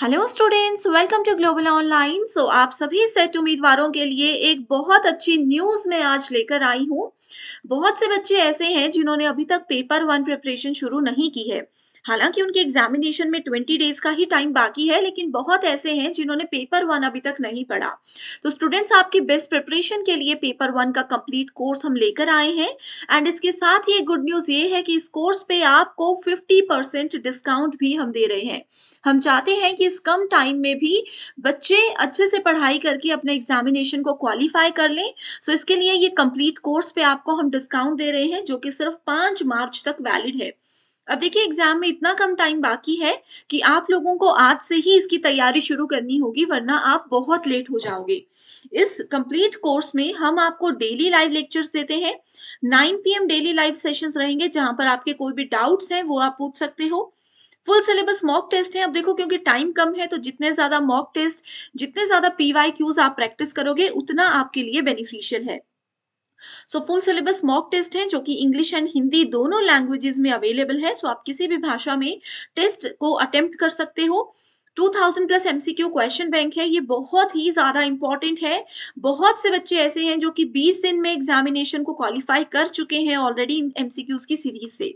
hello students welcome to global online so आप सभी set उम्मीदवारों के लिए एक बहुत अच्छी न्यूज़ मैं आज लेकर आई हूँ बहुत से बच्चे ऐसे हैं जिन्होंने अभी तक पेपर वन प्रिपरेशन शुरू नहीं की है हालांकि उनके एग्जामिनेशन में ट्वेंटी डेज का ही टाइम बाकी है लेकिन बहुत ऐसे हैं जिन्होंने पेपर वन अभी तक नहीं पढ़ा तो स्टूडेंट्स आपकी बेस्ट प्रिपरेशन के लिए पेपर वन का कंप्लीट कोर्स हम लेकर आए हैं एंड इसके साथ ही गुड न्यूज ये है कि इस कोर्स पे आपको 50% डिस्काउंट भी हम दे रहे हैं हम चाहते हैं कि इस कम टाइम में भी बच्चे अच्छे से पढ़ाई करके अपने एग्जामिनेशन को क्वालिफाई कर लें सो इसके लिए ये कंप्लीट कोर्स पे आपको हम डिस्काउंट दे रहे हैं जो कि सिर्फ पांच मार्च तक वैलिड है अब देखिए एग्जाम में इतना कम टाइम बाकी है कि आप लोगों को आज से ही इसकी तैयारी शुरू करनी होगी वरना आप बहुत लेट हो जाओगे इस कंप्लीट कोर्स में हम आपको डेली लाइव लेक्चर्स देते हैं 9 पीएम डेली लाइव सेशंस रहेंगे जहां पर आपके कोई भी डाउट्स हैं वो आप पूछ सकते हो फुल सिलेबस मॉक टेस्ट है अब देखो क्योंकि टाइम कम है तो जितने ज्यादा मॉक टेस्ट जितने ज्यादा पीवाई आप प्रैक्टिस करोगे उतना आपके लिए बेनिफिशियल है so full syllabus mock test है जो कि इंग्लिश एंड हिंदी दोनों लैंग्वेजेस में अवेलेबल है सो so आप किसी भी भाषा में टेस्ट को अटेम्प्ट कर सकते हो 2000 प्लस एमसीक्यू क्वेश्चन बैंक है ये बहुत ही ज़्यादा इंपॉर्टेंट है बहुत से बच्चे ऐसे हैं जो कि 20 दिन में एग्जामिनेशन को क्वालिफाई कर चुके हैं ऑलरेडी एमसीक्यूज की सीरीज से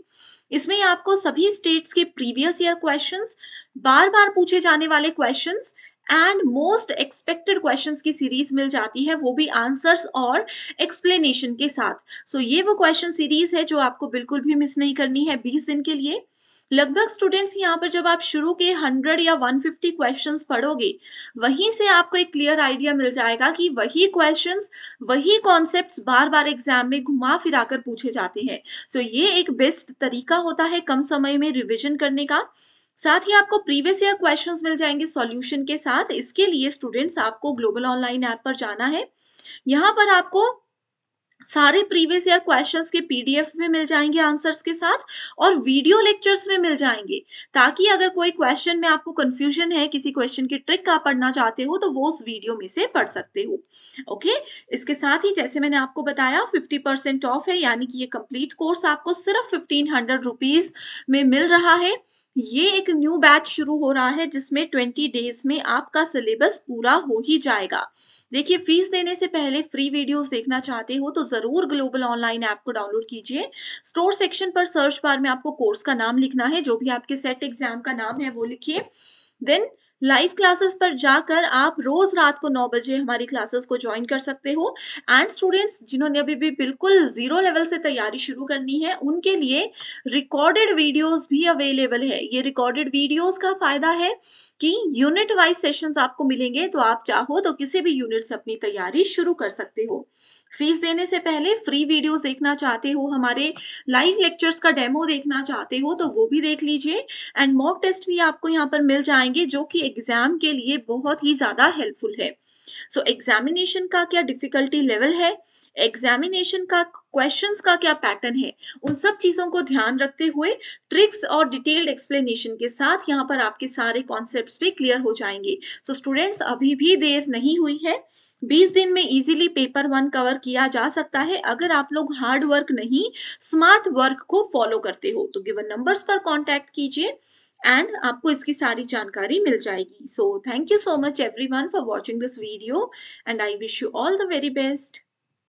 इसमें आपको सभी स्टेट्स के प्रीवियस ईयर क्वेश्चंस बार बार पूछे जाने वाले questions and most expected questions की सीरीज मिल जाती है वो भी आंसर्स और एक्सप्लेनेशन के साथ सो so, ये वो क्वेश्चन सीरीज है जो आपको बिल्कुल भी मिस नहीं करनी है बीस दिन के लिए लगभग स्टूडेंट्स यहाँ पर जब आप शुरू के 100 या 150 क्वेश्चंस पढ़ोगे वहीं से आपको एक क्लियर आइडिया मिल जाएगा कि वही क्वेश्चंस वही कॉन्सेप्ट्स बार बार एग्जाम में घुमा फिरा कर पूछे जाते हैं सो so, ये एक बेस्ट तरीका होता है कम समय में रिवीजन करने का साथ ही आपको प्रीवियस ईयर क्वेश्चंस मिल जाएंगे सॉल्यूशन के साथ इसके लिए स्टूडेंट्स आपको ग्लोबल ऑनलाइन ऐप पर जाना है यहाँ पर आपको सारे प्रीवियस ईयर क्वेश्चंस के पीडीएफ में मिल जाएंगे आंसर्स के साथ और वीडियो लेक्चर्स में मिल जाएंगे ताकि अगर कोई क्वेश्चन में आपको कंफ्यूजन है किसी क्वेश्चन की ट्रिक का पढ़ना चाहते हो तो वो उस वीडियो में से पढ़ सकते हो ओके इसके साथ ही जैसे मैंने आपको बताया 50 परसेंट ऑफ है यानी कि ये कंप्लीट कोर्स आपको सिर्फ फिफ्टीन हंड्रेड में मिल रहा है ये एक न्यू बैच शुरू हो रहा है जिसमें ट्वेंटी डेज में आपका सिलेबस पूरा हो ही जाएगा देखिए फीस देने से पहले फ्री वीडियोस देखना चाहते हो तो जरूर ग्लोबल ऑनलाइन ऐप को डाउनलोड कीजिए स्टोर सेक्शन पर सर्च बार में आपको कोर्स का नाम लिखना है जो भी आपके सेट एग्जाम का नाम है वो लिखिए देन लाइव क्लासेस पर जाकर आप रोज रात को नौ बजे हमारी क्लासेस को ज्वाइन कर सकते हो एंड स्टूडेंट्स जिन्होंने अभी भी बिल्कुल जीरो लेवल से तैयारी शुरू करनी है उनके लिए रिकॉर्डेड वीडियोस भी अवेलेबल है ये रिकॉर्डेड वीडियोस का फायदा है कि यूनिट वाइज सेशंस आपको मिलेंगे तो आप चाहो तो किसी भी यूनिट से अपनी तैयारी शुरू कर सकते हो फीस देने से पहले फ्री वीडियोस देखना चाहते हो हमारे लाइव लेक्चर्स का डेमो देखना चाहते हो तो वो भी देख लीजिए एंड मॉक टेस्ट भी आपको यहाँ पर मिल जाएंगे जो कि एग्जाम के लिए बहुत ही ज़्यादा हेल्पफुल है सो so, एग्जामिनेशन का क्या डिफिकल्टी लेवल है एग्जामिनेशन का क्वेश्चंस का क्या पैटर्न है उन सब चीज़ों को ध्यान रखते हुए ट्रिक्स और डिटेल्ड एक्सप्लेनेशन के साथ यहाँ पर आपके सारे कॉन्सेप्ट्स भी क्लियर हो जाएंगे सो so, स्टूडेंट्स अभी भी देर नहीं हुई है 20 दिन में इजीली पेपर वन कवर किया जा सकता है अगर आप लोग हार्ड वर्क नहीं स्मार्ट वर्क को फॉलो करते हो तो गिवन नंबर्स पर कांटेक्ट कीजिए एंड आपको इसकी सारी जानकारी मिल जाएगी so thank you so much everyone for watching this video and I wish you all the very best